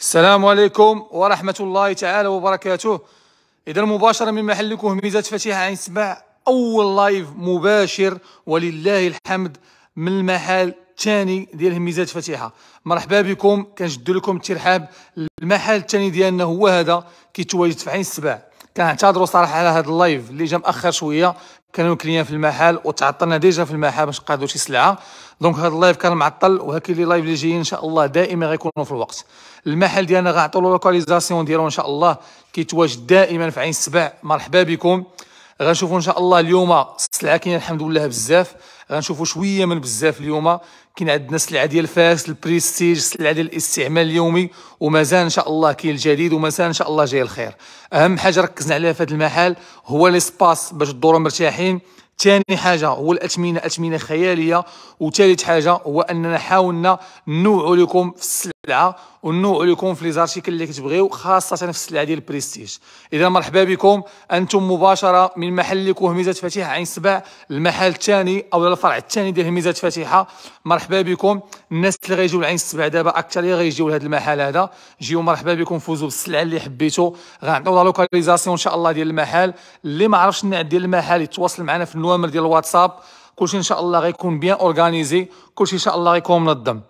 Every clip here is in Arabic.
السلام عليكم ورحمة الله تعالى وبركاته إذا مباشرة من محلكم ميزة فتيحة عين سبع أول لايف مباشر ولله الحمد من المحل الثاني ديال ميزات فتيحه مرحبا بكم كنجدو لكم الترحاب المحل الثاني ديالنا هو هذا كيتواجد في عين السبع كنعتذروا صراحه على هذا اللايف اللي جا مأخر شويه كانوا كليان في المحل وتعطلنا ديجا في المحل باش نقادو شي سلعه دونك هذا اللايف كان معطل وهاكي لي لايف اللي جايين ان شاء الله دائما غيكونوا في الوقت المحل ديالنا غنعطيو له لوكاليزاسيون ديالو ان شاء الله كيتواجد دائما في عين السبع مرحبا بكم غنشوفوا ان شاء الله اليوم السلعه كاينه الحمد لله بزاف غنشوفوا شويه من بزاف اليوم كاين عندنا السلعه ديال فاس البريستيج السلعه ديال الاستعمال اليومي ومازال ان شاء الله كاين الجديد ومازال ان شاء الله جاي الخير اهم حاجه ركزنا عليها في هذا المحل هو لي سباس باش الدوره مرتاحين ثاني حاجه هو الاثمنه اثمنه خياليه وثالث حاجه هو اننا حاولنا نوعوا لكم في السلعه السلعه والنوع لكم في لي زارتيكل اللي كتبغيو خاصه في السلعه ديال البريستيج اذا مرحبا بكم انتم مباشره من محل كهميزة فتيحه عين سبع المحل الثاني او الفرع الثاني ديال هميزه فتيحه مرحبا بكم الناس اللي غيجيو لعين سبع دابا اكثر اللي غيجيو لهذا المحل هذا جيو مرحبا بكم فوزوا بالسلعه اللي حبيتو غنعطيو لا لوكاليزاسيون ان شاء الله ديال المحل اللي ما عرفش النعت ديال المحل يتواصل معنا في النوامر ديال الواتساب كلشي ان شاء الله غيكون بيان اورغانيزي كلشي ان شاء الله غيكون منظم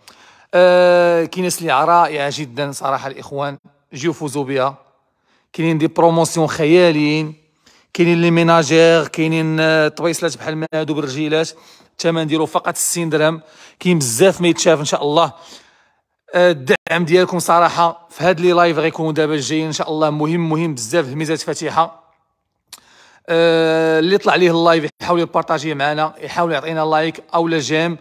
آه كاين سلعه رائعه جدا صراحه الاخوان جيو فوزوا بها كاينين دي بروموسيون خياليين كاينين لي ميناجير كاينين آه، طويسلات بحال ما هادو بالرجيلات الثمن ديالو فقط 60 درهم كاين بزاف ما يتشاف ان شاء الله آه، الدعم ديالكم صراحه في هاد لي لايف غيكونوا دابا الجايين ان شاء الله مهم مهم بزاف هميزات فاتحه آه، اللي طلع ليه اللايف يحاول يبارطاجيه معنا يحاول يعطينا لايك او لا جيم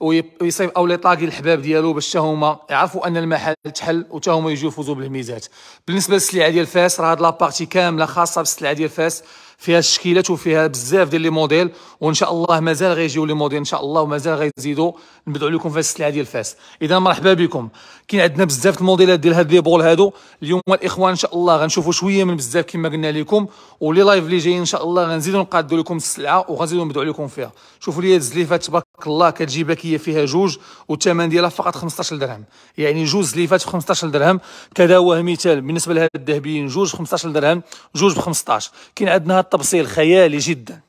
ويصيب اوليطاكي الحباب ديالو باش هما يعرفوا ان المحل تحل وتا هما يجيو يفوزوا بالميزات بالنسبه للسلعه ديال فاس راه هاد لابارتي كامله خاصه بالسلعه ديال فاس فيها الشكيلات وفيها بزاف ديال لي موديل وان شاء الله مازال غيجيو لي موديل ان شاء الله ومازال غيزيدوا نبدعوا لكم في السلعه ديال فاس اذا مرحبا بكم كاين عندنا بزاف الموديلات ديال هاد لي بول هادو اليوم الاخوان ان شاء الله غنشوفوا شويه من بزاف كما قلنا لكم ولي لايف اللي جايين ان شاء الله غنزيدوا نقادوا لكم السلعه وغنزيدوا نبدعوا لكم فيها شوفوا لي الزليفات تبارك تبارك الله كتجيبك هي فيها جوج والثمن ديالها فقط 15 درهم يعني جوج زليفات ب 15 درهم كذا هو مثال بالنسبه لهذا الذهبيين جوج ب 15 درهم جوج ب 15 كاين عندنا هذا التبصيل خيالي جدا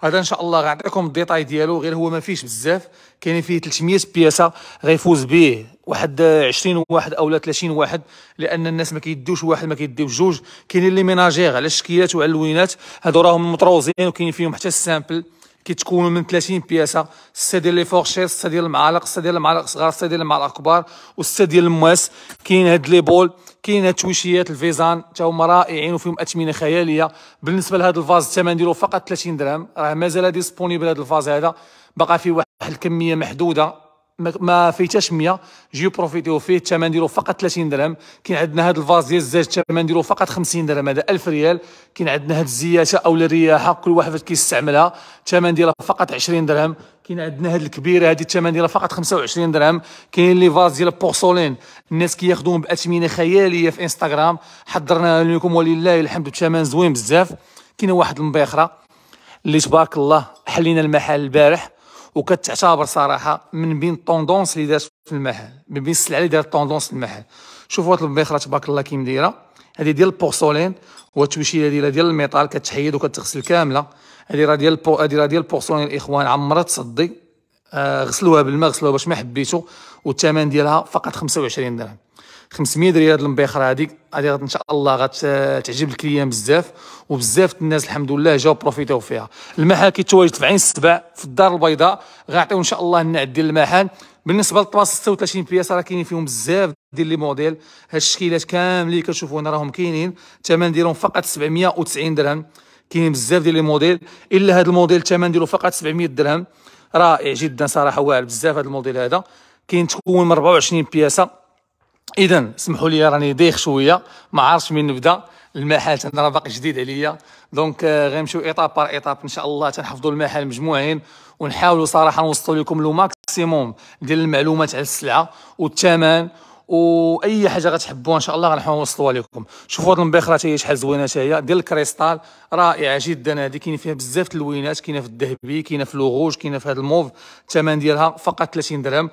هذا ان شاء الله غنعطيكم الديتاي ديالو غير هو ما فيهش بزاف كاين فيه 300 بياسه غيفوز به واحد 20 واحد اولا 30 واحد لان الناس ما كيديوش واحد ما كيديوش جوج كاينين لي ميناجير على الشكيلات وعلى اللوينات هادو راهم مطروزين وكاين فيهم حتى السامبل كيتكونوا من 30 بياسه سته ديال لي فورشيت سته ديال المعالق سته ديال المعالق صغار سته ديال المعالق كبار وسته ديال المواس كاين هاد لي بول كاين هاد التويشيات الفيزان حتى هما رائعين وفيهم اثمنه خياليه بالنسبه لهاد الفاز الثمن ديالو فقط 30 درهم راه مازال ديسبونيبل هاد الفاز هذا باقا فيه واحد الكميه محدوده ما فيتاش 100 جيو بروفيتيو فيه الثمن ديالو فقط 30 درهم كاين عندنا هاد الفاز ديال الزيت الثمن ديالو فقط 50 درهم هذا 1000 ريال كاين عندنا هاد الزياشه او الرياحه كل واحد فاش كيستعملها الثمن ديالها فقط 20 درهم كاين عندنا هاد الكبيره هادي الثمن ديالها فقط 25 درهم كاين لي فاز ديال البورسولين الناس كياخذوهم باثمنه خياليه في انستغرام حضرنا لكم ولله الحمد الثمن زوين بزاف كاين واحد المبيخره اللي تبارك الله حلينا المحل البارح وكتعتبر صراحه من بين الطوندونس اللي دارت في المحل من بين السلعه اللي دارت طوندونس في المحل شوفوا هاد البخره تبارك الله كي مدايره هذه ديال البورسولين والتوشيله ديالها ديال الميطال كتحيد وكتغسل كامله هذه راه ديال هذه راه ديال البورسولين الاخوان عمرت تصدي آه غسلوها بالماء غسلوها باش ما حبيتو والثمن ديالها فقط 25 درهم 500 ريال المبيخره هذيك هذه ان شاء الله غتعجب الكليان بزاف وبزاف الناس الحمد لله جاو بروفيتاو فيها المحل كيتواجد في عين السبع في الدار البيضاء غنعطيو ان شاء الله النعت ديال المحل بالنسبه للطباس 36 بياسه راه كاينين فيهم بزاف ديال لي موديل هاد الشكيلات كامل اللي كتشوفو هنا راهم كاينين الثمن ديالهم فقط 790 درهم كاينين بزاف ديال لي موديل الا هاد الموديل الثمن ديالو فقط 700 درهم رائع جدا صراحه واعر بزاف هاد الموديل هذا كاين تكون من 24 بياسه اذا سمحوا لي راني دايخ شويه ما عارفش من نبدا المحل انا باقي جديد عليا دونك آه، غنمشيو ايطاب بار ايطاب ان شاء الله تنحفظوا المحل مجموعين ونحاولوا صراحه نوصلوا لكم لو ماكسيموم ديال المعلومات على السلعه والثمن واي حاجه غتحبوها ان شاء الله غنحاولوا نوصلوها لكم شوفوا هاد المبيخره حتى هي شحال زوينه حتى هي ديال الكريستال رائعه جدا هذه كاين فيها بزاف اللوينات كاينه في الذهبي كاينه في لوغوج كاينه في هذا الموف الثمن ديالها فقط 30 درهم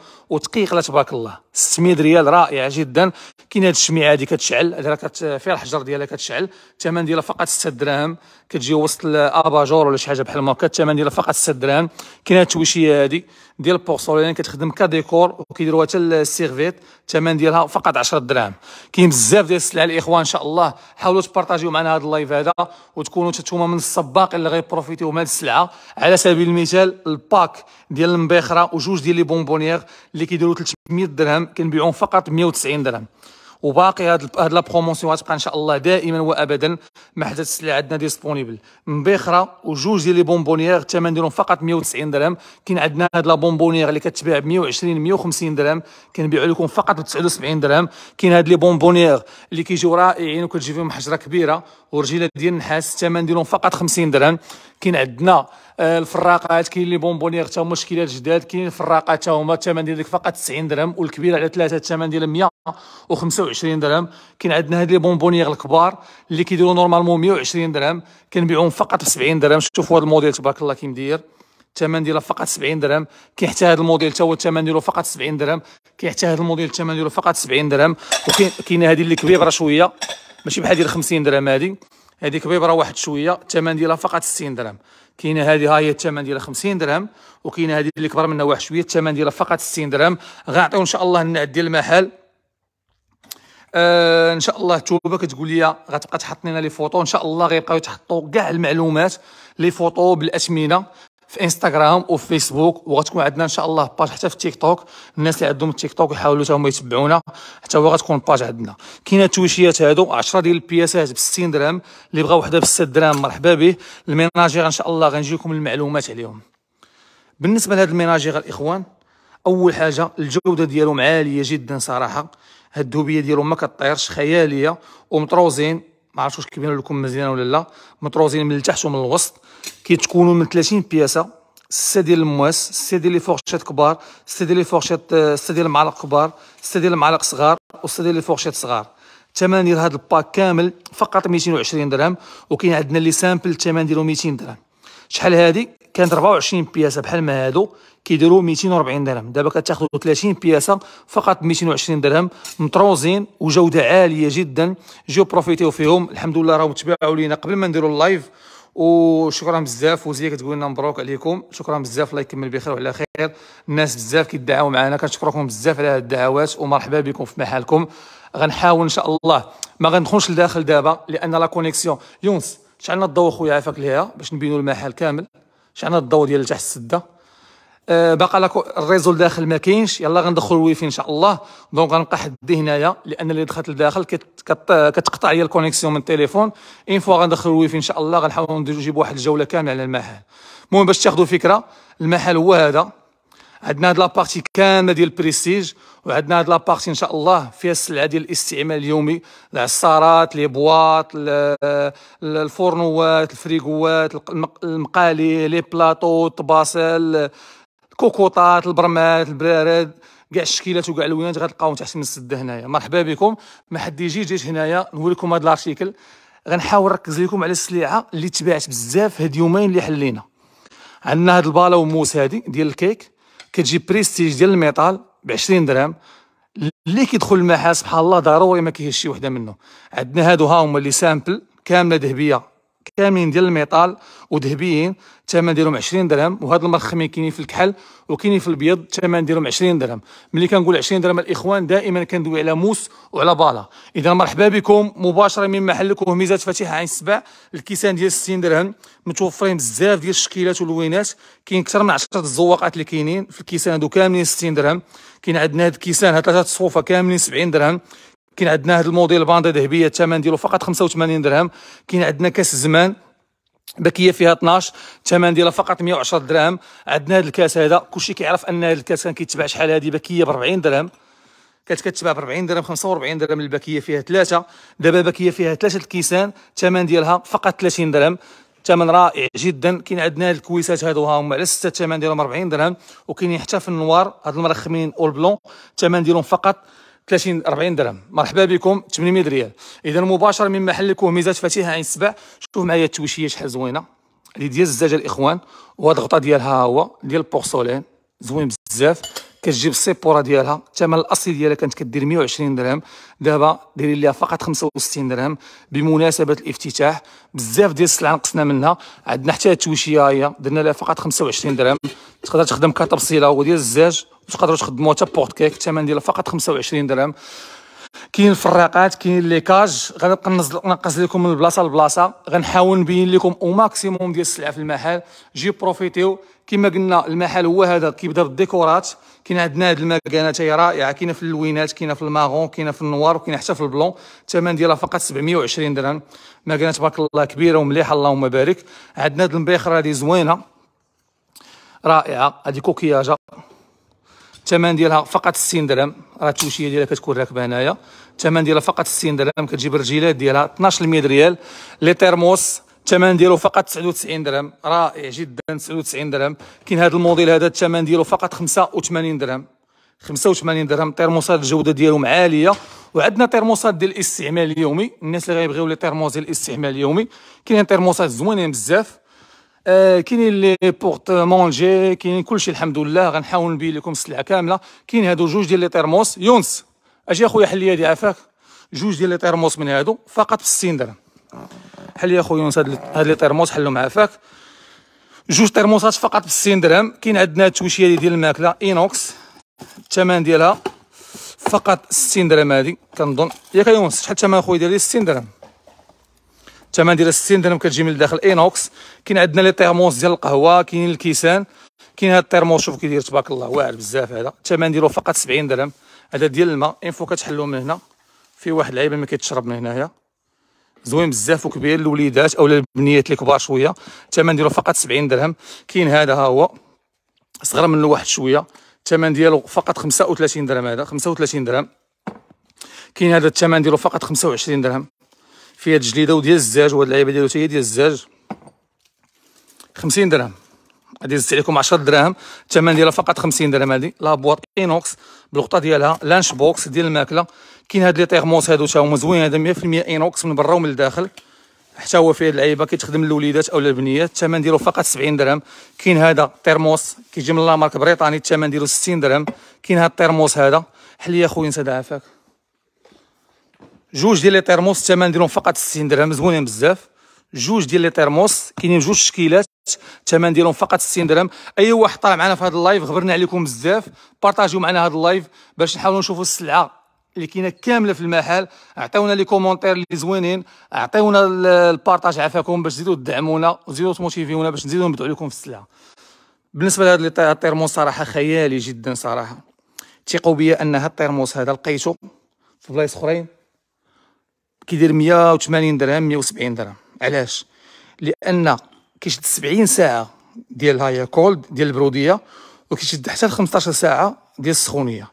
لا تبارك الله 600 ريال رائعه جدا كاينه هاد الشميعه هذه كتشعل هذه راه فيها الحجر ديالها كتشعل الثمن ديالها فقط 6 دراهم كتجي وسط الاباجور ولا شي حاجه بحال هكا الثمن ديالها فقط 6 دراهم كاينه التويشيه هادي ديال البورسولين يعني كتخدم كديكور وكيديروها حتى السيرفيت الثمن ديالها فقط 10 دراهم كاين بزاف ديال السلع الاخوان ان شاء الله حاولوا تبارطاجيو معنا هذا اللايف هذا وتكونوا نتوما من السباق اللي غيبروفيتيو من هذه السلعه على سبيل المثال الباك ديال المبيخره وجوج ديال لي بونبونيير اللي كيديروا 300 درهم كنبيعوهم فقط 190 درهم وباقي هاد هاد لا بروموسيون غتبقى ان شاء الله دائما وابدا ما حتى اللي عندنا ديسبونيبل مبيخره وجوج ديال لي بونبونيير الثمن ديالهم فقط 190 درهم كاين عندنا هاد لا بونبونيير اللي كتباع ب 120 150 درهم كنبيعوا لكم فقط ب 79 درهم كاين هاد لي بونبونيير اللي كيجيو رائعين وكتجي فيهم حجره كبيره ورجيله ديال النحاس الثمن ديالهم فقط 50 درهم كاين عندنا الفراقات كاين لي بونبونيير حتى هما شكيلات جداد كاين الفراقات حتى هما الثمن ديالك فقط 90 درهم والكبير على ثلاثه الثمن ديال 125 درهم كاين عندنا هاد لي بونبونيير الكبار اللي كيديروا نورمالمون 120 درهم كنبيعوهم فقط ب 70 درهم شوفوا هاد الموديل تبارك الله كي مدير الثمن ديالها فقط 70 درهم كاين حتى هذا الموديل حتى هو الثمن ديالو فقط 70 درهم كاين حتى هذا الموديل الثمن ديالو فقط 70 درهم وكاين كاينه هذه اللي كبيره شويه ماشي بحال ديال 50 درهم هذه هذيك بيبره واحد شويه الثمن ديالها فقط 60 درهم كاينه هذه ها هي الثمن ديالها 50 درهم وكاينه هذه اللي كبر منها واحد شويه الثمن ديالها فقط 60 درهم غنعطيو ان شاء الله النعد ديال المحل آه ان شاء الله توبه كتقول لي غتبقى تحط لنا لي فوطو ان شاء الله غيبقاو يتحطوا كاع المعلومات لي فوطو بالاسمنه في انستغرام وفي فيسبوك وغتكون عندنا ان شاء الله باج حتى في تيك توك الناس اللي عندهم التيك توك يحاولوا حتى يتبعونا حتى هو غتكون باج عندنا كاينه التويشيات هادو 10 ديال البياسات ب 60 درهم اللي بغا وحده ب 6 درهم مرحبا به الميناجير ان شاء الله غنجيكم المعلومات عليهم بالنسبه لهاد الميناجير الاخوان اول حاجه الجوده ديالهم عاليه جدا صراحه هاد الدوبيه ديالهم ما كطيرش خياليه ومطروزين ما عرفتش واش كيبانوا لكم مزيان ولا لا مطروزين من التحت ومن الوسط كيتكونوا من 30 بياسه سته ديال المواس سته ديال لي فورشيت كبار سته ديال لي فورشيت سته ديال المعالق كبار سته ديال المعالق صغار وسته ديال لي فورشيت صغار الثمن ديال هذا الباك كامل فقط 220 درهم وكاين عندنا لي سامبل الثمن ديالو 200 درهم شحال هادي كانت 24 بياسه بحال ما هادو كيديروا 240 درهم دابا كتاخذوا 30 بياسه فقط 220 درهم مطروزين وجوده عاليه جدا جيو بروفيتيو فيهم الحمد لله راهم تباعوا لينا قبل ما نديروا اللايف وشكرا بزاف وزيه كتقول لنا مبروك عليكم شكرا بزاف الله يكمل بخير وعلى خير الناس بزاف كيدعاو معنا كنشكركم بزاف على هاد الدعوات ومرحبا بكم في محلكم غنحاول ان شاء الله ما غندخلش لداخل دابا لان لا كونيكسيون يونس شعلنا الضوء خويا عافاك ليها باش نبينوا المحل كامل شعلنا الضوء ديال تحت السده آه، باقا لك الريزول داخل ما كاينش يلا غندخل الويفي ان شاء الله دونك غنبقى حدي هنايا لان اللي دخلت لداخل كتقطع لي الكونيكسيون من التليفون اين فوا غندخل الويفي ان شاء الله غنحاول نجيب واحد الجوله كامله على المحل المهم باش تاخذوا فكره المحل هو هذا عندنا هاد لابارتي كامله ديال البريستيج وعندنا هاد لابارتي ان شاء الله فيها السلعه ديال الاستعمال اليومي العصارات لي بواط الفرنوات الفريكوات المقالي لي بلاطو الطباسل الكوكوطات البرمات البرارات كاع الشكيلات وكاع اللوينات غتلقاوهم تحت من السده هنايا مرحبا بكم ما حد يجي جيت هنايا نوريكم هذا الارتيكل غنحاول نركز لكم على السلعه اللي تباعت بزاف هاد يومين اللي حلينا عندنا هاد البالا وموس هادي ديال الكيك كتجي بريستيج ديال الميطال ب 20 درهم اللي كيدخل المحل سبحان الله ضروري ما كاينش شي وحده منه عندنا هادو ها هما اللي سامبل كامله ذهبيه كاملين ديال الميطال وذهبيين الثمن ديالهم 20 درهم وهاد المرخمين كاينين في الكحل وكاينين في البيض الثمن ديالهم 20 درهم ملي كنقول 20 درهم الاخوان دائما كندوي على موس وعلى بالا اذا مرحبا بكم مباشره من محلك وميزات فاتحه عين السبع الكيسان ديال 60 درهم متوفرين بزاف ديال الشكيلات واللوينات كاين اكثر من 10 الزواقات اللي كاينين في الكيسان هادو كاملين 60 درهم كاين عندنا هاد الكيسان هاد ثلاثه الصفوفه كاملين 70 درهم كاين عندنا هذا الموديل باندا ذهبيه الثمن ديالو فقط 85 درهم كاين عندنا كاس الزمان بكيه فيها 12 الثمن ديالها فقط 110 درهم عندنا هذا الكاس هذا كلشي كيعرف ان هذا الكاس كان كيتباع شحال هذه بكيه ب 40 درهم كانت كتباع ب 40 درهم 45 درهم الباكيه فيها ثلاثه دابا بكيه فيها ثلاثه الكيسان الثمن ديالها فقط 30 درهم ثمن رائع جدا كاين عندنا هاد الكويسات هادو ها هما على سته الثمن ديالهم 40 درهم وكاينين حتى في النوار هاد المرخمين اول بلون الثمن ديالهم فقط 30 40 درهم مرحبا بكم 800 ريال اذا مباشره من محل كوميزات فاتيها عين السبع شوف معايا التوشيه شحال زوينه اللي ديال الزجاج الاخوان وهاد الغطا ديالها ها هو ديال البورسولين زوين بزاف كتجيب السيبوره ديالها الثمن الاصلي ديالها كانت كدير 120 درهم دابا دايرين ليها فقط 65 درهم بمناسبه الافتتاح بزاف ديال السلع نقصنا منها عندنا حتى التوشيه هي درنا لها فقط 25 درهم تقدر تخدم كتبصيله هو ديال الزاج وتقدروا تخدموها حتى بورت كيك الثمن ديالها فقط 25 درهم كاين الفراقات كاين لي كاج غنبقى ننقص لكم من بلاصه لبلاصه غنحاول نبين لكم او ماكسيموم ديال السلعه في المحل جي بروفيتيو كما قلنا المحل هو هذا كيبدا بالديكورات كاين عندنا هاد المكانه تاهي رائعه كاينه في اللوينات كاينه في الماغون كاينه في النوار وكاينه حتى في البلون الثمن ديالها فقط 720 درهم مكانه تبارك الله كبيره ومليحه اللهم بارك عندنا هاد المبيخره هادي زوينه رائعه هادي كوكياجه الثمن ديالها فقط 60 درهم راه التوشيه ديالها كتكون راكبه هنايا الثمن ديالها فقط 60 درهم كتجيب الرجيلات ديالها 12 ريال لي ترموس الثمن ديالو فقط 99 درهم رائع جدا 99 درهم كاين هذا الموديل هذا الثمن ديالو فقط 85 درهم 85 درهم ترموسات الجوده ديالهم عاليه وعندنا تيرموسات ديال الاستعمال اليومي الناس اللي غيبغيو لي تيرموس ديال الاستعمال اليومي كاينين تيرموسات زوينين بزاف آه كاينين لي بورت مونجي كاينين كلشي الحمد لله غنحاول نبين لكم السلعه كامله كاين هادو جوج ديال لي تيرموس يونس اجي اخويا حل لي هادي عافاك جوج ديال لي تيرموس من هادو فقط ب 60 درهم حل يا خويا يونس هاد لي طيرموس حلهم عافاك جوج طيرموسات فقط بستين درهم كاين عندنا التوشيه ديال ديال الماكله اينوكس الثمن ديالها فقط ستين درهم هادي كنظن ياك يونس شحال الثمن اخويا ديالي ستين درهم الثمن ديال ستين درهم كتجي من الداخل اينوكس كاين عندنا لي طيرموس ديال القهوه كاينين الكيسان كاين هاد الطيرموس شوف كيداير تبارك الله واعر بزاف هذا الثمن ديالو فقط سبعين درهم هذا ديال الماء انفو كتحلو من هنا فيه واحد العيبه ما كيتشرب من هنايا زوين بزاف وكبير للوليدات او للبنيات اللي كبار شويه الثمن ديالو فقط 70 درهم كاين هذا ها هو صغر منه واحد شويه الثمن ديالو فقط 35 درهم هذا 35 درهم كاين هذا الثمن ديالو فقط 25 درهم فيه هاد الجليده وديال الزاج وهاد اللعيبه ديالو هي ديال الزاج 50 درهم غادي نزيد عليكم 10 دراهم الثمن ديالها فقط 50 درهم هادي لابواط اينوكس بالغطا ديالها لانش بوكس ديال الماكله كاين هاد لي تيرموس هادو تا هما زوين هذا 100% اينوكس من برا ومن الداخل حتى هو فيه اللعيبه كيتخدم للوليدات او للبنيات الثمن ديالو فقط 70 درهم كاين هذا تيرموس كيجي من لا مارك بريطاني الثمن ديالو 60 درهم كاين هاد التيرموس هذا حل حلي اخويا نسد عافاك جوج ديال لي تيرموس الثمن ديالهم فقط 60 درهم زوينين بزاف جوج ديال لي تيرموس كاينين جوج تشكيلات الثمن ديالهم فقط 60 درهم اي واحد طالع معنا في هذا اللايف غبرنا عليكم بزاف بارطاجيو معنا هذا اللايف باش نحاولوا نشوفوا السلعه اللي كاينه كامله في المحل عطيونا لي كومونتير اللي زوينين عطيونا البارطاج عافاكم باش تزيدوا تدعمونا وتزيدوا تموتيفيونا باش نزيدوا نبدعوا لكم في السلعه بالنسبه لهذا الترموس صراحه خيالي جدا صراحه ثقوا بيا ان هذا الترموس هذا لقيته في بلايص اخرين كيدير 180 درهم 170 درهم علاش لان كيشد 70 ساعه ديال هاي كولد ديال البروديه وكيشد حتى 15 ساعه ديال السخونيه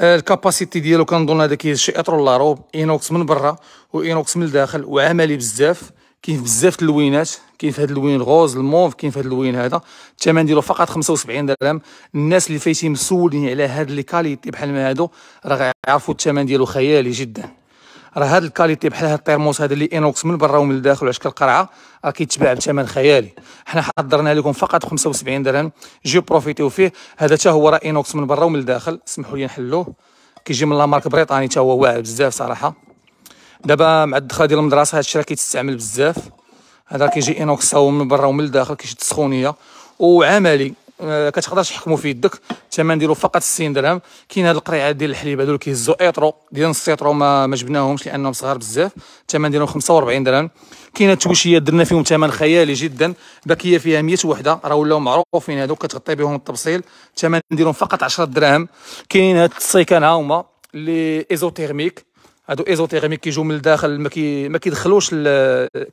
الكاباسيتي ديالو كنظن هذا كيشي اطرون لا روب اينوكس من برا واينوكس من الداخل وعملي بزاف كاين بزاف اللوينات كاين في هذا اللوين الغوز الموف كاين في هذا اللوين هذا الثمن ديالو فقط 75 درهم الناس اللي فايتين مسولين على هذا لي كاليتي بحال ما هادو راه غيعرفوا الثمن ديالو خيالي جدا راه هاد الكاليتي بحال هاد الطيرموس هذا اللي انوكس من برا ومن الداخل وعشك القرعه راه كيتباع بثمن خيالي حنا حضرنا لكم فقط 75 درهم جيو بروفيتيو فيه هذا حتى هو راه انوكس من برا ومن الداخل سمحوا لي نحلوه كيجي من لامارك بريطاني حتى هو واعر بزاف صراحه دابا مع الدخله ديال المدرسه هاد الشيء راه كيتستعمل بزاف هذا كيجي انوكس هو من برا ومن الداخل كيشد السخونيه وعملي آه، كتقدرش تحكموا في يدك الثمن ديالو فقط 60 درهم كاين هاد القريعه ديال الحليب هادو اللي كيهزوا ايطرو ديال نص ايطرو ما, ما جبناهمش لانهم صغار بزاف الثمن ديالهم 45 درهم كاين التوشيات درنا فيهم ثمن خيالي جدا باكيه فيها 100 وحده راه ولاو معروفين هادو كتغطي بهم التبصيل الثمن ديالهم فقط 10 دراهم كاينين هاد السيكان ها هما لي ايزوتيرميك هادو ايزوتيرميك كيجوا من الداخل ما كيدخلوش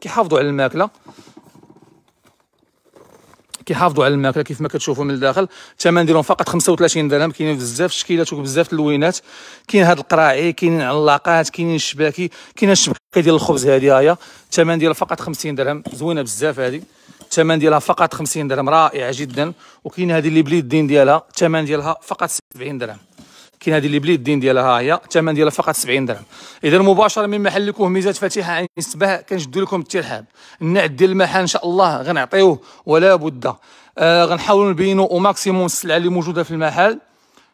كيحافظوا على الماكله كيحافظوا على الماكله كيف ما كتشوفوا من الداخل الثمن ديالهم فقط 35 درهم كاينين بزاف الشكيلات وبزاف اللوينات كاين هاد القراعي كاينين علاقات كاينين الشباكي كاينه الشبكه ديال الخبز هادي هايا الثمن ديالها فقط 50 درهم زوينه بزاف هادي الثمن ديالها فقط 50 درهم رائعه جدا وكاين هذه اللي بليدين ديالها الثمن ديالها فقط 70 درهم كاين هذه اللي الدين ديالها ها هي الثمن ديالها فقط 70 درهم اذا مباشره من محل لكم ميزات فاتحه عين الصباح كنجدوا لكم الترحاب النعد ديال المحل ان شاء الله غنعطيوه ولا بد آه غنحاولوا نبينوا او ماكسيموم السلعه اللي موجوده في المحل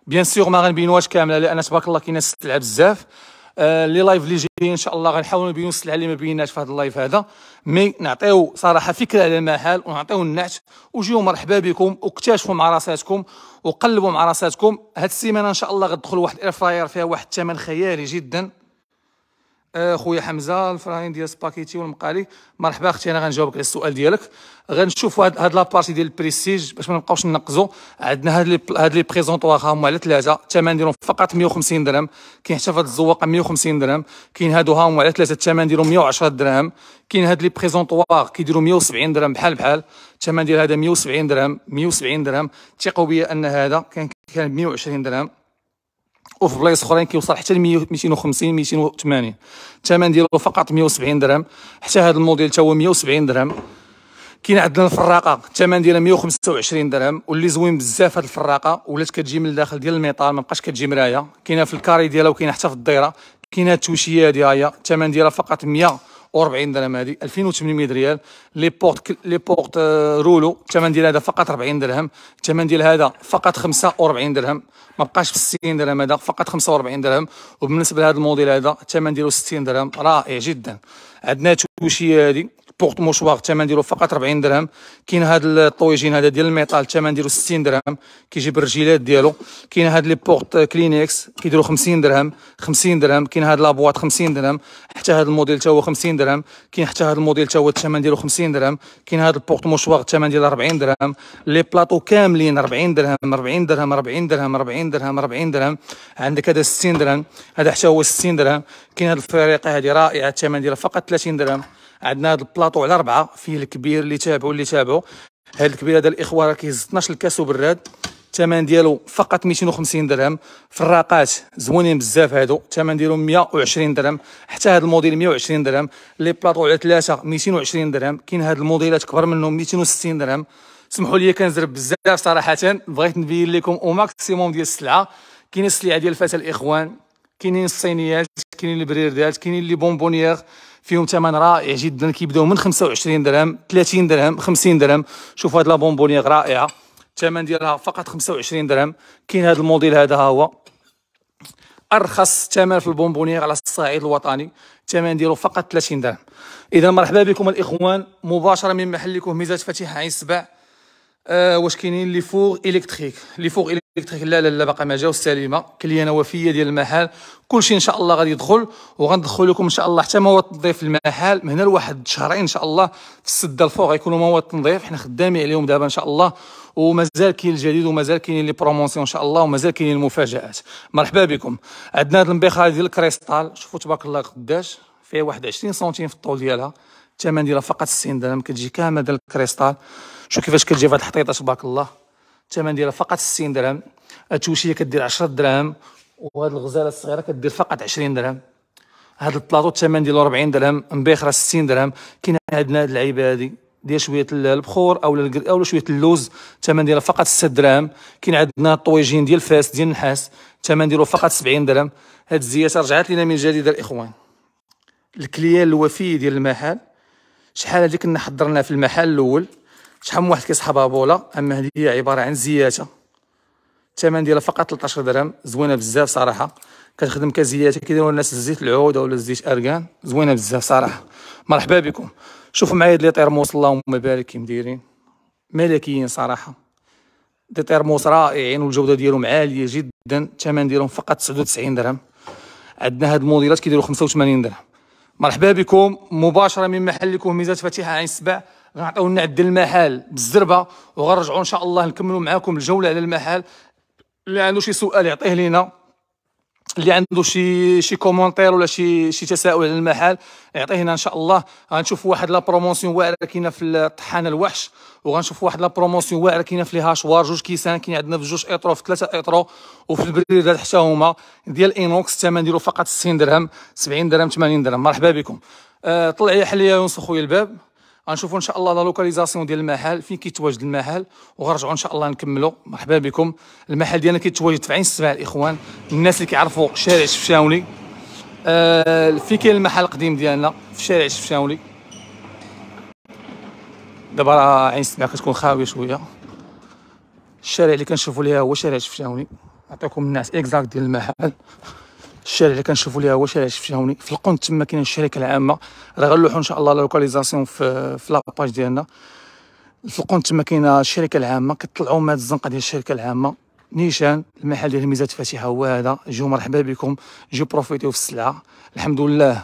بيان سيغ ما غنبينوهاش كامله لان تبارك الله كاينه السلعه بزاف آه، لي لايف اللي جايين ان شاء الله غنحاولوا نبينوا السلعه اللي ما بيناش في هذا اللايف هذا مي نعطيو صراحه فكره على المحل ونعطيو النعت وجيو مرحبا بكم واكتشفوا مع راساتكم وقلبوا مع راساتكم هاد السيمانه ان شاء الله غتدخل واحد الاير فراير فيها واحد الثمن خيالي جدا أه، خويا حمزه الفراين ديال سباكيتي والمقالي مرحبا اختي انا غنجاوبك على السؤال ديالك غنشوفوا هاد, هاد لابارتي ديال البريستيج باش ما نبقاوش ننقزوا عندنا هاد لي هاد لي بريزونطوار هما على ثلاثه الثمن ديالهم فقط 150 درهم كاين حتى في هاد الزواقه 150 درهم كاين هادو هاهم على ثلاثه الثمن ديالهم 110 درهم كاين هاد لي بريزونطوار كيديروا 170 درهم بحال بحال الثمن ديال هذا 170 درهم 170 درهم ثقوا بيا ان هذا كان كان 120 درهم وفي بلايص اخرين كيوصل حتى ل 250 280 الثمن ديالو فقط 170 درهم حتى هذا الموديل تا هو 170 درهم كاين عندنا الفراقه الثمن ديالها 125 درهم واللي زوين بزاف هاد الفراقه ولات كتجي من الداخل ديال الميطال ما بقاش كتجي مرايه كاينه في الكاري ديالها وكاينه حتى في الدايره كاينه التوشيه هادي الثمن ديالها فقط 100 40 درهم هذه 2800 ريال لي بورت لي بورت آه، رولو الثمن ديال هذا فقط 40 درهم الثمن ديال هذا فقط 45 درهم ما بقاش في 60 درهم هذا فقط 45 درهم وبالنسبه لهذا الموديل هذا الثمن ديالو 60 درهم رائع جدا عندنا توشيه هذه بورت موشوار الثمن ديالو فقط 40 درهم كاين هاد الطويجين هذا ديال الميطال الثمن ديالو 60 درهم كيجيب الرجيلات ديالو كاين هاد لي بورت كلينكس كيديروا 50 درهم 50 درهم كاين هاد لابواط 50 درهم حتى هاد الموديل تا هو 50 درهم كاين حتى هاد الموديل تا هو الثمن ديالو 50 درهم كاين هاد البورت موشوار الثمن ديالو 40 درهم لي بلاطو كاملين 40 درهم 40 درهم 40 درهم 40 درهم 40 درهم عندك هذا 60 درهم هذا حتى هو 60 درهم كاين هاد الفريقه هذه رائعه الثمن ديالها فقط 30 درهم عندنا هذا البلاطو على اربعه فيه الكبير اللي تابعوا اللي تابعوا هذا الكبير هذا الاخوه راه كيهز 12 الكاس وبراد الثمن ديالو فقط 250 درهم في الراقات زوينين بزاف هادو الثمن ديالو 120 درهم حتى هذا الموديل 120 درهم لي بلاطو على ثلاثه 220 درهم كاين هاد الموديلات كبر منهم 260 درهم سمحوا لي كنزرب بزاف صراحه بغيت نبين لكم او ماكسيموم ديال السلعه كاين السلعه ديال الفتى الاخوان كاينين الصينيات كاينين البريردات كاينين لي بونبونيير فيهم ثمن رائع جدا كيبداو من 25 درهم 30 درهم 50 درهم شوف هاد لا بونبونيغ رائعه الثمن ديالها فقط 25 درهم كاين هذا الموديل هذا ها هو ارخص ثمن في البونبونيغ على الصعيد الوطني الثمن ديالو فقط 30 درهم اذا مرحبا بكم الاخوان مباشره من محلكم ميزات فتح عين سبع آه، واش كاينين لي فور الكتريك لي فور الكتريك لا لا لا باقي ما جاو سليمه كليانه وفيه ديال المحل كلشي ان شاء الله غادي يدخل وغندخل لكم ان شاء الله حتى مواد تنظيف المحل من هنا لواحد شهرين ان شاء الله في السده الفوق غيكونوا مواد تنظيف حنا خدامين عليهم دابا ان شاء الله ومازال كاين الجديد ومازال كاينين لي بروموسيون ان شاء الله ومازال كاينين المفاجات مرحبا بكم عندنا هذه المبيخه ديال الكريستال شوفوا تبارك الله قداش فيها واحد 20 سنتيم في الطول ديالها الثمن ديالها فقط 60 درهم كتجي كامله ديال الكريستال شوف كيفاش كتجي فهاد الحطيطه تبارك الله الثمن ديالها فقط 60 درهم التوشيه كدير 10 درهم وهاد الغزاله الصغيره كدير فقط 20 درهم هاد البلاطو الثمن ديالو 40 درهم مبيخره 60 درهم كاين عندنا هاد العيبه هادي ديال شويه البخور او او شويه اللوز الثمن ديالها فقط 6 درهم كاين عندنا الطويجين ديال فاس ديال النحاس الثمن ديالو فقط 70 درهم هاد الزيات رجعت لينا من جديد الاخوان الكليان الوفي ديال المحل شحال هذيك كنا حضرناه في المحل الاول شحال من واحد كيسحبها بولا اما هذه هي عباره عن زياته الثمن ديالها فقط 13 درهم زوينه بزاف صراحه كتخدم كزياته كيديروا الناس الزيت العود ولا الزيت اركان زوينه بزاف صراحه مرحبا بكم شوفوا معايا لي طيرموس اللهم بارك كي مديرين ملكيين صراحه دي طيرموس رائعين والجوده ديالهم عاليه جدا الثمن ديالهم فقط 99 درهم عندنا هاد الموديلات كيديروا 85 درهم مرحبا بكم مباشره من محلكم ميزات فاتحه عين السبع غنعطيو النعد المحل بالزربه وغنرجعوا ان شاء الله نكملوا معاكم الجوله على المحل اللي عنده شي سؤال يعطيه لينا اللي عنده شي شي كومونتير ولا شي شي تساؤل على المحل يعطيه لنا ان شاء الله غنشوف واحد لا بروموسيون واعره كاينه في الطحانه الوحش وغنشوف واحد لا بروموسيون واعره كاينه في لي هاشوار جوج كيسان كاين عندنا في جوج ايترو في ثلاثه ايترو وفي البريدات حتى هما ديال اينوكس الثمن ديالو فقط 60 درهم 70 درهم 80 درهم مرحبا بكم آه طلع يا يونس خويا الباب غنشوفوا ان شاء الله لا لوكاليزاسيون ديال المحل فين كيتواجد المحل وغنرجعوا ان شاء الله نكملوا مرحبا بكم المحل ديالنا كيتواجد في عين السبع الاخوان الناس اللي كيعرفوا شارع الشفشاوني آه فين كاين المحل القديم ديالنا في شارع الشفشاوني دابا راه عين السبع كتكون خاويه شويه الشارع اللي كنشوفوا ليها هو شارع الشفشاوني نعطيكم الناس اكزاكت ديال المحل الشارع اللي كنشوفوا ليها هو شارع شفتي في القنت تما كاين الشركه العامه راه غنلوحوا ان شاء الله لوكاليزاسيون في في لاباج ديالنا في القنت تما كاينه الشركه العامه كطلعوا من الزنقه ديال الشركه العامه نيشان المحل ديال الميزات فاتحه هو هذا جيو مرحبا بكم جيو بروفيتيو في السلعه الحمد لله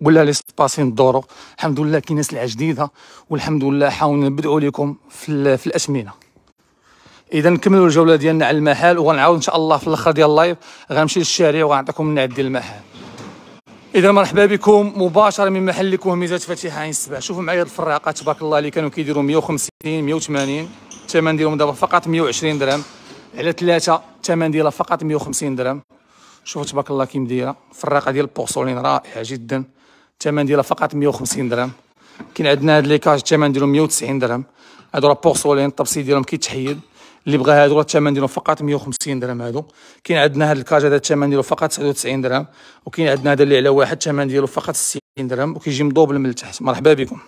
ولا لي سباسين الدورو الحمد لله كاينه سلعه جديده والحمد لله حاولنا نبدعوا لكم في, في الاثمنه اذا نكملوا الجوله ديالنا على المحل وغنعاود ان شاء الله في الاخر ديال اللايف غنمشي للشارع وغنعطيكم النعت ديال المحل اذا مرحبا بكم مباشره من محل كوهميزات فاتحه عين السبع شوفوا معايا الفراقه تبارك الله اللي كانوا كيديروا 150 180 الثمن ديالهم دابا فقط 120 درهم على ثلاثه الثمن ديالها فقط 150 درهم شوفوا تبارك الله كي مديره فراقه ديال البورسولين رائعه جدا الثمن ديالها فقط 150 درهم كاين عندنا هاد لي كاج الثمن ديالهم 190 درهم هادو راه بورسولين الطبسي ديالهم كيتحيد اللي بغى هادو الثمن ديالهم فقط 150 درهم هادو كاين عندنا هاد الكاج هذا الثمن ديالو فقط 99 درهم وكاين عندنا هذا اللي على واحد الثمن ديالو فقط 60 درهم وكيجي مضوبل من التحت مرحبا بكم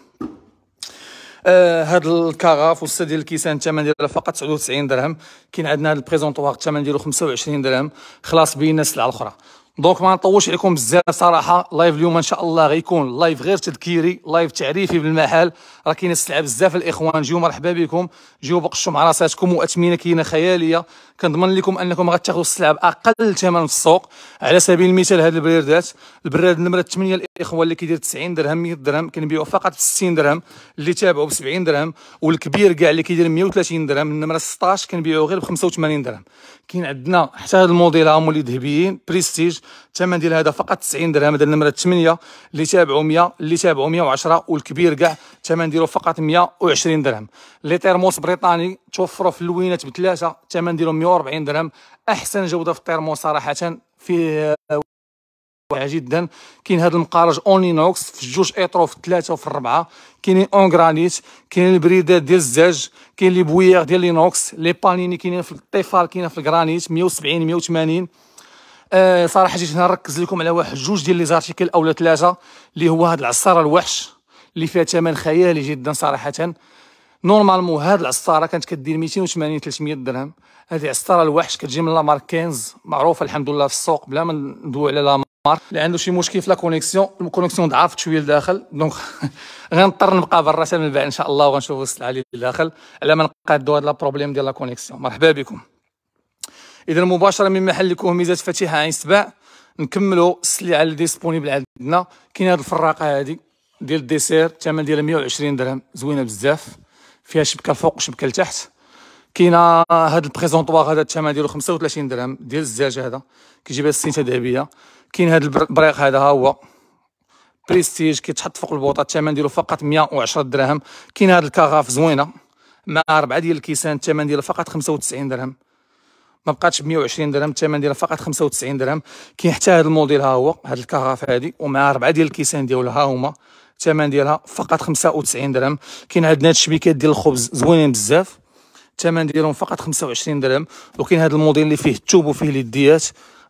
آه هاد الكاغاف والسته ديال الكيسان الثمن ديالها فقط 99 درهم كاين عندنا هاد البريزونطوار الثمن ديالو 25 درهم خلاص بينا السلعه الاخرى دونك ما نطولش عليكم بزاف صراحه لايف اليوم ان شاء الله غيكون لايف غير تذكيري لايف تعريفي بالمحل راه كاينه السلعه بزاف الاخوان جيو مرحبا بكم جيو بقشوا مع راساتكم واثمنه كاينه خياليه كنضمن لكم انكم غتاخذوا السلعه باقل ثمن في السوق على سبيل المثال هذه البريردات البراد نمره 8 الاخوان اللي كيدير 90 درهم 100 درهم كنبيعوا فقط ب 60 درهم اللي تابعوا ب 70 درهم والكبير كاع اللي كيدير 130 درهم النمره 16 كنبيعوا غير ب 85 درهم كاين عندنا حتى هاد الموديل هما اللي ذهبيين بريستيج الثمن ديال هذا فقط 90 درهم هذا النمره 8 اللي تابعوا 100 اللي تابعوا 110 والكبير كاع الثمن ديالو فقط 120 درهم لي تيرموس بريطاني توفروا في اللوينات بثلاثه الثمن ديالهم 140 درهم احسن جوده في التيرموس صراحه في جدا كاين هذا المقارج اونينوكس في جوج ايترو في ثلاثه وفي الربعه كاينين غرانيت كاين البريدات ديال الزاج كاين لي بويير ديال لينوكس لي بانيني كاينين في الطيفال كاينه في الغرانيت 170 180 آه صراحه جيت هنا نركز لكم على واحد جوج ديال لي زارتيكل اولا ثلاثه اللي هو هاد العصاره الوحش اللي فيها ثمن خيالي جدا صراحه نورمالمون هاد العصاره كانت كدير 280 300 درهم هذه عصاره الوحش كتجي من لامارك 15 معروفه الحمد لله في السوق بلا ما ندوي على لامارك اللي عنده شي مشكل في لا كونيكسيون الكونيكسيون ضعفت شويه لداخل دونك غنضطر نبقى برا حتى من بعد ان شاء الله وغنشوفوا السلعه اللي لداخل على ما نقادو هاد لا بروبليم ديال لا كونيكسيون مرحبا بكم اذا مباشره من محل كوميزات فتيحه عين سبع نكملوا السلعه اللي ديسبونيبل عندنا كاين هاد الفراقه هذه ديال الديسير الثمن ديالها 120 درهم زوينه بزاف فيها شبكه الفوق وشبكه لتحت كاينه هذا البريزونطوار هذا الثمن ديالو 35 درهم ديال الزاج هذا كيجي بها السنته ذهبيه كاين هذا البريق هذا ها هو بريستيج كيتحط فوق البوطه الثمن ديالو فقط 110 درهم كاين هذا الكغاف زوينه مع اربعه ديال الكيسان الثمن ديالها فقط 95 درهم ما بقاتش ب 120 درهم الثمن ديالها فقط 95 درهم كاين حتى هذا الموديل ها هو هذا الكغاف هذه ومع اربعه ديال الكيسان ديالها هما الثمن ديالها فقط 95 درهم كاين عندنا هاد الشبيكات ديال الخبز زوينين بزاف الثمن ديالهم فقط 25 درهم وكاين هذا الموديل اللي فيه الثوب وفيه اليديات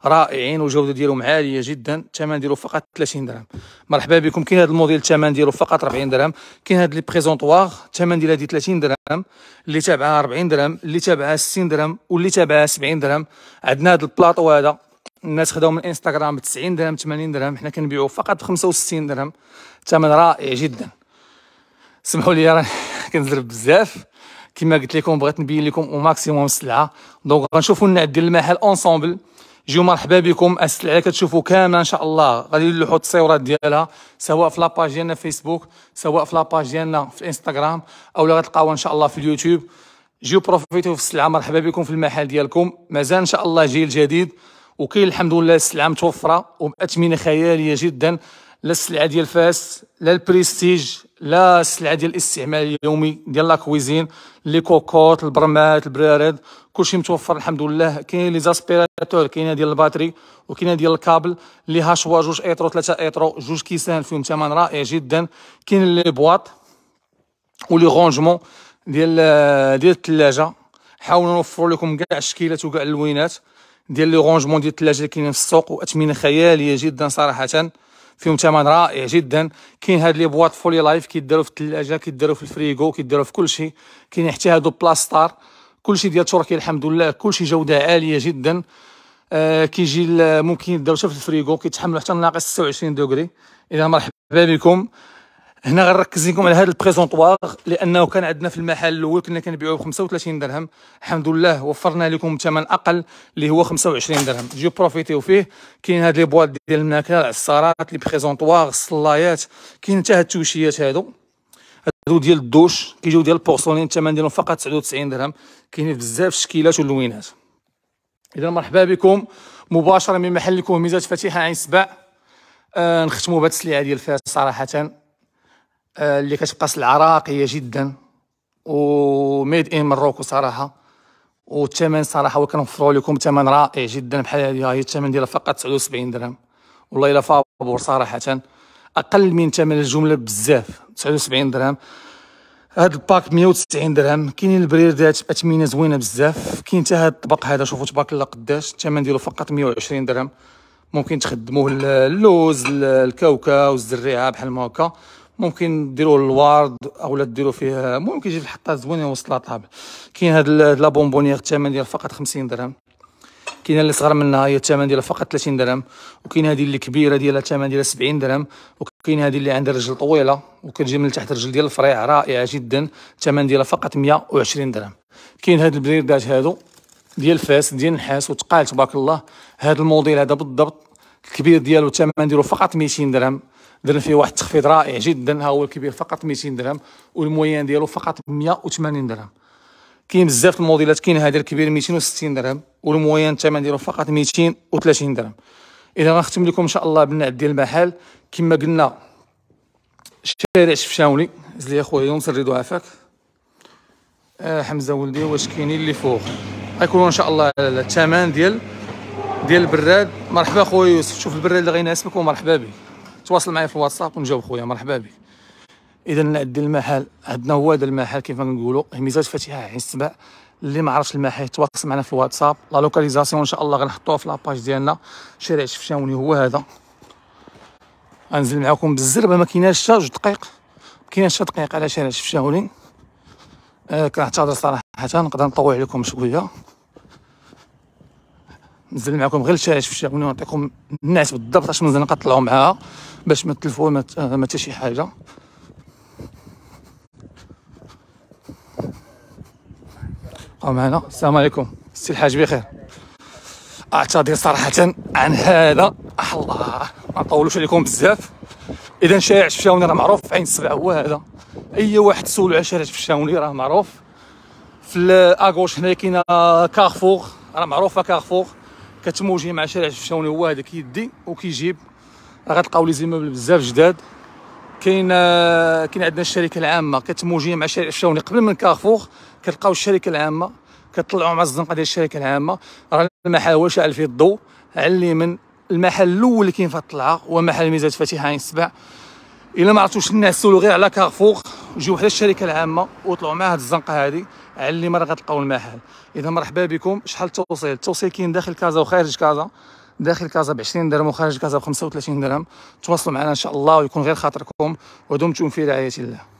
رائعين والجوده ديالهم عاليه جدا الثمن ديالو فقط 30 درهم مرحبا بكم كاين هذا الموديل الثمن ديالو فقط 40 درهم كاين هاد لي بريزونطوار الثمن ديالها 30 درهم اللي تابعها 40 درهم اللي تابعها 60 درهم واللي تابعها 70 درهم عندنا هاد البلاطو هذا الناس خداو من انستغرام ب 90 درهم 80 درهم حنا كنبيعوه فقط ب 65 درهم ثمن رائع جدا سمحوا لي راني كنزرب بزاف كما قلت لكم بغيت نبين لكم او ماكسيموم السلعه دونك غنشوفوا النعت ديال المحل اونسومبل جيو مرحبا بكم السلعه كتشوفوا كامله ان شاء الله غادي نلوحوا التصويرات ديالها سواء في لاباج ديالنا في فيسبوك سواء في لاباج ديالنا في الانستغرام او لا غتلقاوها ان شاء الله في اليوتيوب جيو بروفيتو في السلعه مرحبا بكم في المحل ديالكم مازال ان شاء الله جيل جديد وكاين الحمد لله السلعه متوفره وباثمنه خياليه جدا لا السلعه ديال فاس لا البريستيج لا السلعه ديال الاستعمال اليومي ديال لا كويزين لي كوكوط البرمات البرارد كلشي متوفر الحمد لله كاين لي زاسبيراتور كاينه ديال الباتري وكاينه ديال الكابل لي هاشوا جوج ايترو ثلاثه ايترو جوج كيسان فيهم ثمن رائع جدا كاين لي بواط ولي غونجمون ديال ديال الثلاجه حاولوا نوفر لكم كاع الشكيلات وكاع اللوينات ديال لي غونجمون ديال الثلاجه كاينين في السوق واثمنه خياليه جدا صراحه فيهم ثمن رائع جدا كاين هاد لي بواط فولي لايف كيداروا في الثلاجه كيداروا في الفريغو كيداروا في كلشي كاين حتى هادو بلاستار كلشي ديال تركيا الحمد لله كلشي جوده عاليه جدا آه كيجي ممكن يداروا في الفريغو كيتحملوا حتى ناقص 26 دوغري اذا مرحبا بكم هنا غنركز لكم على هذا البريزونطوار لانه كان عندنا في المحل الاول كنا كنبيعوه ب 35 درهم الحمد لله وفرنا لكم ثمن اقل اللي هو 25 درهم جيو بروفيتيو فيه كاين هاد لي بواط ديال الماكله العصارات لي بريزونطوار الصلايات كاين حتى هاد التوشيات هادو هادو ديال الدوش كيجيو ديال البورسلين الثمن ديالهم فقط 99 درهم كاينين بزاف الشكيلات واللوينات اذا مرحبا بكم مباشره من محل ميزات فتيحه عين سبع آه نختموا بهاد السلعه ديال فاس صراحه آه، اللي كتبقى العراقيه جدا وميد ان مروكو صراحه والثمن صراحه وكنوفروا لكم ثمن رائع جدا بحال هذه هي الثمن ديالها فقط 79 درهم والله الا فابور صراحه اقل من ثمن الجمله بزاف 79 درهم هاد الباك 190 درهم كاينين البريردات باثمنه زوينه بزاف كاين حتى هاد الطبق هذا شوفوا تبارك الله قداش الثمن ديالو فقط 120 درهم ممكن تخدموه اللوز الكاوكاو والزريعه بحال ما هكا ممكن ديروا الورد لا ديروا فيه ممكن يجي الحطه زوينه وسط طابل كاين هاد لا بونبونيير الثمن ديالها فقط 50 درهم كاين اللي صغر منها هي الثمن ديالها فقط 30 درهم وكاين هذه اللي كبيره ديالها الثمن ديالها 70 درهم وكاين هذه اللي عندها رجل طويله وكتجي من تحت رجل ديال الفريع رائعه جدا الثمن ديالها فقط 120 درهم كاين هاد البريدات هادو ديال فاس ديال النحاس وتقال تبارك الله هاد الموديل هذا بالضبط الكبير ديالو الثمن ديالو فقط 200 درهم درنا فيه واحد التخفيض رائع جدا ها هو الكبير فقط 200 درهم والموين ديالو فقط 180 درهم كاين بزاف الموديلات كاين هذا الكبير 260 درهم والموين الثمن ديالو فقط 230 درهم اذا غنختم لكم ان شاء الله بالنعت ديال المحل كما قلنا شارع شفشاوني زلي اخويا يوم سردو عافاك آه حمزه ولدي واش كاينين اللي فوق غيكونوا ان شاء الله الثمن ديال ديال البراد مرحبا خويا يوسف شوف البراد اللي غيناسبك ومرحبا به تواصل معايا في الواتساب ونجاوب خويا مرحبا بك اذا عندي المحل عندنا هو هذا المحل كيف نقولوا ميزات فاتحه عين السبع اللي ما عرفش المحل تواصل معنا في الواتساب لا لوكاليزاسيون ان شاء الله غنحطوها في لاباج ديالنا شارع شفشاوني هو هذا غنزل معكم بالزربه ما كايناش حتى جوج دقائق ما كايناش دقائق على شارع شفشاوني آه كنعتذر صراحه نقدر نطول عليكم شويه نزل معكم غير الشاش في الشغل ونعطيكم الناس بالضبط اش منزل نقطعوا معاها باش ما تلفوا ما حتى آه، شي حاجه بقاو معنا السلام عليكم السي الحاج بخير اعتذر صراحه عن هذا أح الله ما نطولوش عليكم بزاف اذا في الشاوني راه معروف في عين السبع هو هذا اي واحد سولو على شارع الشاوني راه معروف في الاغوش هنا كاينه كارفور راه معروفه كارفور كتموجي مع شارع الشاوني هو هذا كيدي وكيجيب راه غتلقاو لي زيموبل بزاف جداد كاين كاين عندنا الشركه العامه كتموجي مع شارع الشاوني قبل من كارفور كتلقاو الشركه العامه كتطلعوا مع الزنقه ديال الشركه العامه راه المحل هو شاعل فيه الضوء على من المحل الاول اللي كاين في الطلعه هو محل ميزات فاتيحه عين السبع الا ما عرفتوش الناس سولوا غير على كارفور جيو حدا الشركه العامه وطلعوا مع هاد الزنقه هادي على اللي غتلقاو المحل اذا مرحبا بكم شحال التوصيل التوصيل كاين داخل كازا وخارج كازا داخل كازا ب 20 درهم وخارج كازا ب 35 درهم تواصلوا معنا ان شاء الله ويكون غير خاطركم ودمتم في رعايه الله